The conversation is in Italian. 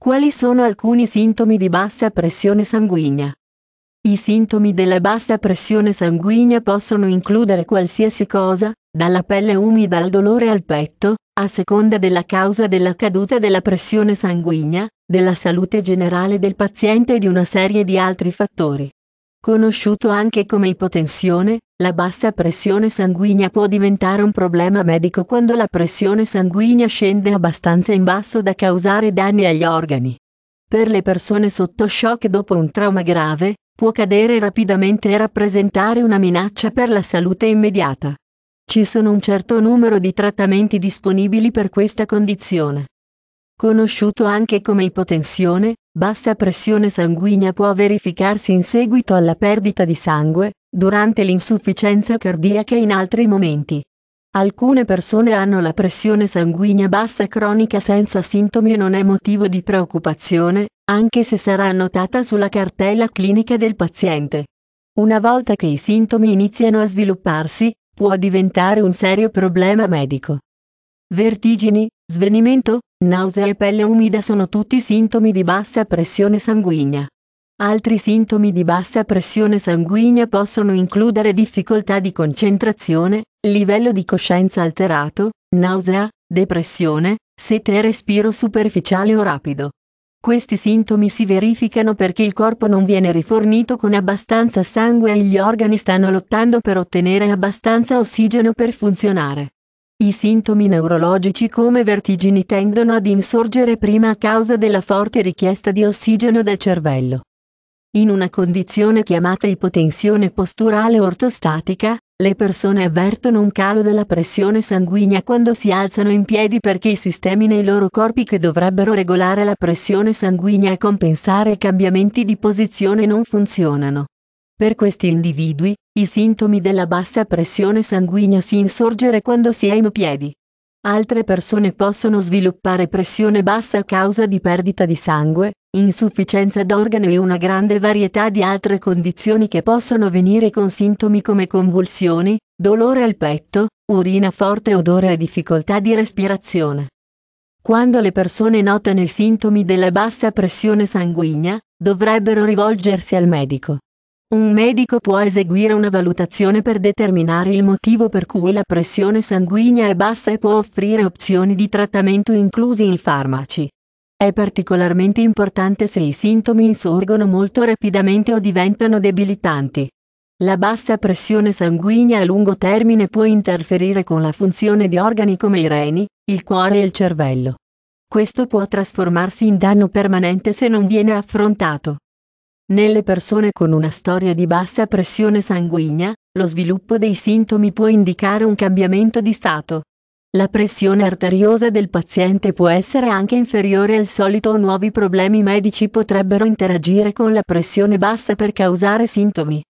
Quali sono alcuni sintomi di bassa pressione sanguigna? I sintomi della bassa pressione sanguigna possono includere qualsiasi cosa, dalla pelle umida al dolore al petto, a seconda della causa della caduta della pressione sanguigna, della salute generale del paziente e di una serie di altri fattori. Conosciuto anche come ipotensione, la bassa pressione sanguigna può diventare un problema medico quando la pressione sanguigna scende abbastanza in basso da causare danni agli organi. Per le persone sotto shock dopo un trauma grave, può cadere rapidamente e rappresentare una minaccia per la salute immediata. Ci sono un certo numero di trattamenti disponibili per questa condizione conosciuto anche come ipotensione, bassa pressione sanguigna può verificarsi in seguito alla perdita di sangue, durante l'insufficienza cardiaca e in altri momenti. Alcune persone hanno la pressione sanguigna bassa cronica senza sintomi e non è motivo di preoccupazione, anche se sarà annotata sulla cartella clinica del paziente. Una volta che i sintomi iniziano a svilupparsi, può diventare un serio problema medico. Vertigini, svenimento, Nausea e pelle umida sono tutti sintomi di bassa pressione sanguigna. Altri sintomi di bassa pressione sanguigna possono includere difficoltà di concentrazione, livello di coscienza alterato, nausea, depressione, sete e respiro superficiale o rapido. Questi sintomi si verificano perché il corpo non viene rifornito con abbastanza sangue e gli organi stanno lottando per ottenere abbastanza ossigeno per funzionare. I sintomi neurologici come vertigini tendono ad insorgere prima a causa della forte richiesta di ossigeno del cervello. In una condizione chiamata ipotensione posturale ortostatica, le persone avvertono un calo della pressione sanguigna quando si alzano in piedi perché i sistemi nei loro corpi che dovrebbero regolare la pressione sanguigna e compensare i cambiamenti di posizione non funzionano. Per questi individui, i sintomi della bassa pressione sanguigna si insorgere quando si è in piedi. Altre persone possono sviluppare pressione bassa a causa di perdita di sangue, insufficienza d'organo e una grande varietà di altre condizioni che possono venire con sintomi come convulsioni, dolore al petto, urina forte odore e difficoltà di respirazione. Quando le persone notano i sintomi della bassa pressione sanguigna, dovrebbero rivolgersi al medico. Un medico può eseguire una valutazione per determinare il motivo per cui la pressione sanguigna è bassa e può offrire opzioni di trattamento inclusi in farmaci. È particolarmente importante se i sintomi insorgono molto rapidamente o diventano debilitanti. La bassa pressione sanguigna a lungo termine può interferire con la funzione di organi come i reni, il cuore e il cervello. Questo può trasformarsi in danno permanente se non viene affrontato. Nelle persone con una storia di bassa pressione sanguigna, lo sviluppo dei sintomi può indicare un cambiamento di stato. La pressione arteriosa del paziente può essere anche inferiore al solito o nuovi problemi medici potrebbero interagire con la pressione bassa per causare sintomi.